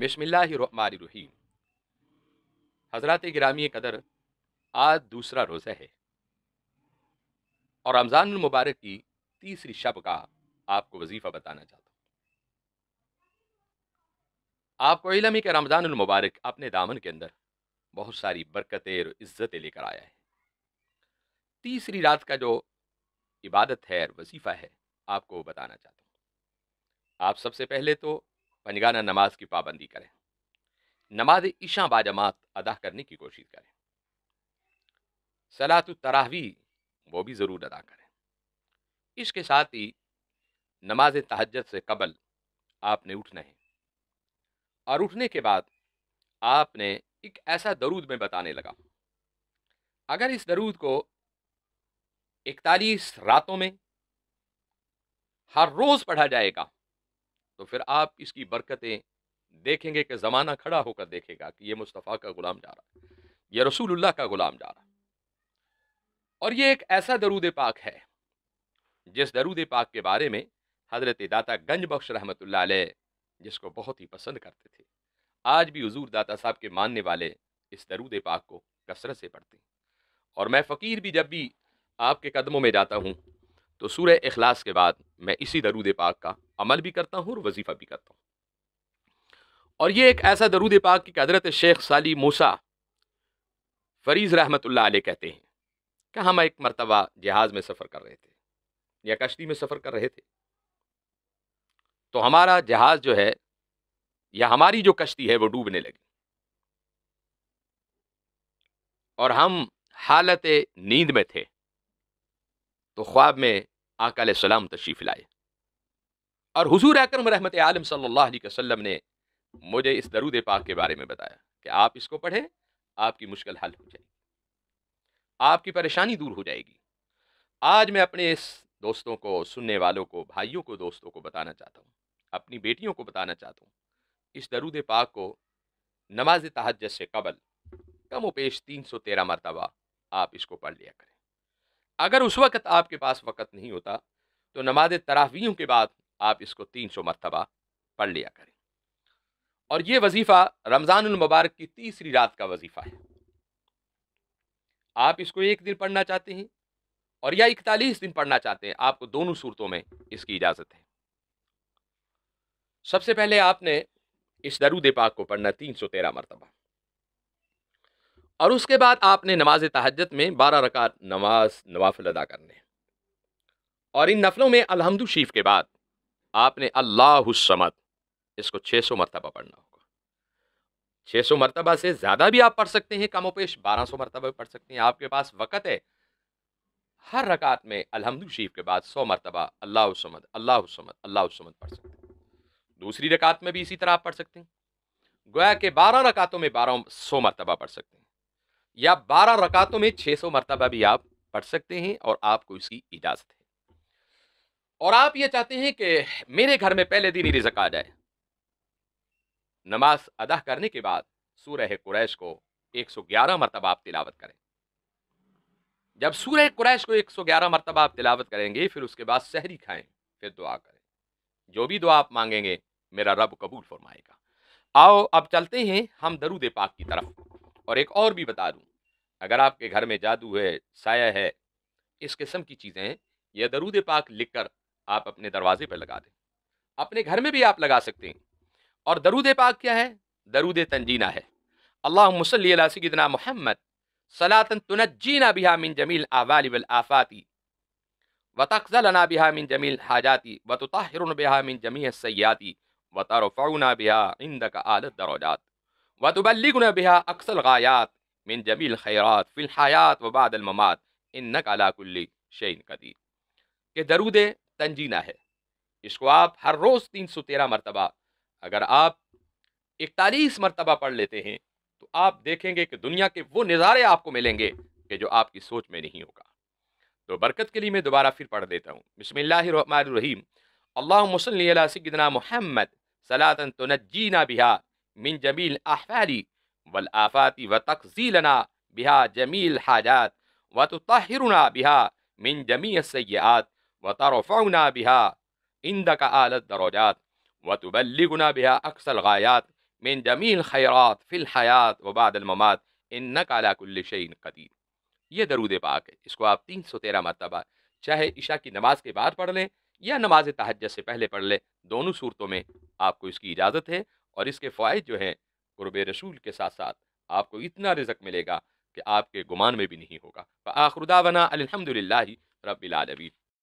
बसमिल्लाम हजरत ग्रामी कदर आज दूसरा रोज़ा है और रमज़ान मुबारक की तीसरी शब का आपको वजीफ़ा बताना चाहता हूँ आपको इलम ही कि रमज़ान मुबारक अपने दामन के अंदर बहुत सारी बरकतें और इज़्ज़तें लेकर आया है तीसरी रात का जो इबादत है और वजीफ़ा है आपको बताना चाहता हूँ आप सबसे पहले तो पंजगाना नमाज की पाबंदी करें नमाज ईशा बाजमात अदा करने की कोशिश करें सलात तरावी वो भी ज़रूर अदा करें इसके साथ ही नमाज तहजत से कबल आपने उठना है और उठने के बाद आपने एक ऐसा दरूद में बताने लगा अगर इस दरूद को इकतालीस रातों में हर रोज़ पढ़ा जाएगा तो फिर आप इसकी बरकतें देखेंगे कि ज़माना खड़ा होकर देखेगा कि ये मुस्तफ़ा का ग़ुलाम जा रहा है ये रसूलुल्लाह का ग़ुलाम जा रहा है और ये एक ऐसा दरूद पाक है जिस दरूद पाक के बारे में हज़रत दाता गंज बख्श रहमत जिसको बहुत ही पसंद करते थे आज भी हजूर दाता साहब के मानने वाले इस दरूद पाक को कसरत से पढ़ते हैं और मैं फ़कीर भी जब भी आपके कदमों में जाता हूँ तो सूर्य अखलास के बाद मैं इसी दरूद पाक का अमल भी करता हूँ और वजीफ़ा भी करता हूँ और ये एक ऐसा दरूद पाक की कदरत शेख साली मूसा फरीज़ रहमत आल कहते हैं कि हम एक मरतबा जहाज़ में सफ़र कर रहे थे या कश्ती में सफ़र कर रहे थे तो हमारा जहाज़ जो है या हमारी जो कश्ती है वो डूबने लगी और हम हालत नींद में थे तो ख्वाब में आकाल सलाम तशरीफ़ लाए और हुजूर अकरम रहमत आलम सल्लल्लाहु अलैहि वसल्लम ने मुझे इस दरूद पाक के बारे में बताया कि आप इसको पढ़ें आपकी मुश्किल हल हो जाएगी आपकी परेशानी दूर हो जाएगी आज मैं अपने इस दोस्तों को सुनने वालों को भाइयों को दोस्तों को बताना चाहता हूँ अपनी बेटियों को बताना चाहता हूँ इस दरूद पाक को नमाज तहजत से कबल कम उपेश तीन सौ तेरह मरतबा आप इसको पढ़ लिया करें अगर उस वक़्त आपके पास वक़्त नहीं होता तो नमाज तरावीयों के बाद आप इसको तीन सौ मरतबा पढ़ लिया करें और ये वजीफ़ा रमज़ानमबारक की तीसरी रात का वजीफ़ा है आप इसको एक दिन पढ़ना चाहते हैं और या इकतालीस दिन पढ़ना चाहते हैं आपको दोनों सूरतों में इसकी इजाज़त है सबसे पहले आपने इस दरूद पाक को पढ़ना तीन सौ तेरह मरतबा और उसके बाद आपने नमाज तहजत में बारह रकार नमाज नवाफिल अदा करने और इन नफलों में अलहमदु शरीफ के बाद आपने अल्लाह इसको छः सौ मरतबा पढ़ना होगा छः सौ मरतबा से ज़्यादा भी आप पढ़ सकते हैं कम पेश बारह सौ मरतबा भी पढ़ सकते हैं आपके पास वक़्त है हर रकात में अलहमदु शरीफ के बाद सौ मरतबा अल्लाह समद अल्लाह समद अल्लाह समद पढ़ सकते हैं दूसरी रकात में भी इसी तरह आप पढ़ सकते हैं गोया के बारह रकातों में बारह सौ मरतबा पढ़ सकते हैं या बारह रकातों में छः सौ मरतबा भी आप पढ़ सकते हैं और आपको इसकी इजाज़त है और आप ये चाहते हैं कि मेरे घर में पहले दिन ही रिजक आ जाए नमाज अदा करने के बाद सूरह कुरैश को 111 मरतबा आप तिलावत करें जब सूरह कुरैश को 111 मरतबा आप तिलावत करेंगे फिर उसके बाद सहरी खाएं फिर दुआ करें जो भी दुआ आप मांगेंगे मेरा रब कबूल फरमाएगा आओ अब चलते हैं हम दरूद पाक की तरफ और एक और भी बता दूं अगर आपके घर में जादू है साया है इस किस्म की चीज़ें यह दरूद पाक लिखकर आप अपने दरवाजे पर लगा दें अपने घर में भी आप लगा सकते हैं और दरूद पाक क्या है दरूद तंजीना है अल्लाह मुसलना मोहम्मद सलातन तुनजीना बिहा मिन जमील आवाल आफाती व तखजलना बिहा मिन जमील हाजाती व तो बिहा मिन जमी सयाती व तरफ़ना बिहा इंद का आदत दरोजात वतुबल्लिगुन बिहा अक्सल गायात मिन जमील खैरात फ़िलहयात वबाद ममात इन नकलाकुल्ली शैन कदी के दरूद तंजीना है इसको आप हर रोज़ तीन सौ तेरह मरतबा अगर आप इकतालीस मरतबा पढ़ लेते हैं तो आप देखेंगे कि दुनिया के वो नज़ारे आपको मिलेंगे कि जो आपकी सोच में नहीं होगा तो बरकत के लिए मैं दोबारा फिर पढ़ देता हूँ बसमीम अल्लाम सदना महमद सलातन तनजीना बिहा मिन जमील अहवाली वल आफाती व तकजीलना बिहा जमील हाजात व جميع बिहा मिन जमी عندك व الدرجات बिहा بها का الغايات दरोजात व तबलगना बिहा अक्सर وبعد मिन जमील खैरात फ़िल हयात व इन ये दरूद पाक है इसको आप तीन सौ तेरह मरतबा चाहे ईशा की नमाज के बाद पढ़ लें या नमाज तहज से पहले पढ़ लें दोनों सूरतों में आपको इसकी इजाज़त है और इसके फ़ायद जो हैं गुरब रसूल के साथ साथ आपको इतना रिजक मिलेगा कि आपके गुमान में भी नहीं होगा आखरुदावना अलहमदिल्ला रबीआलबी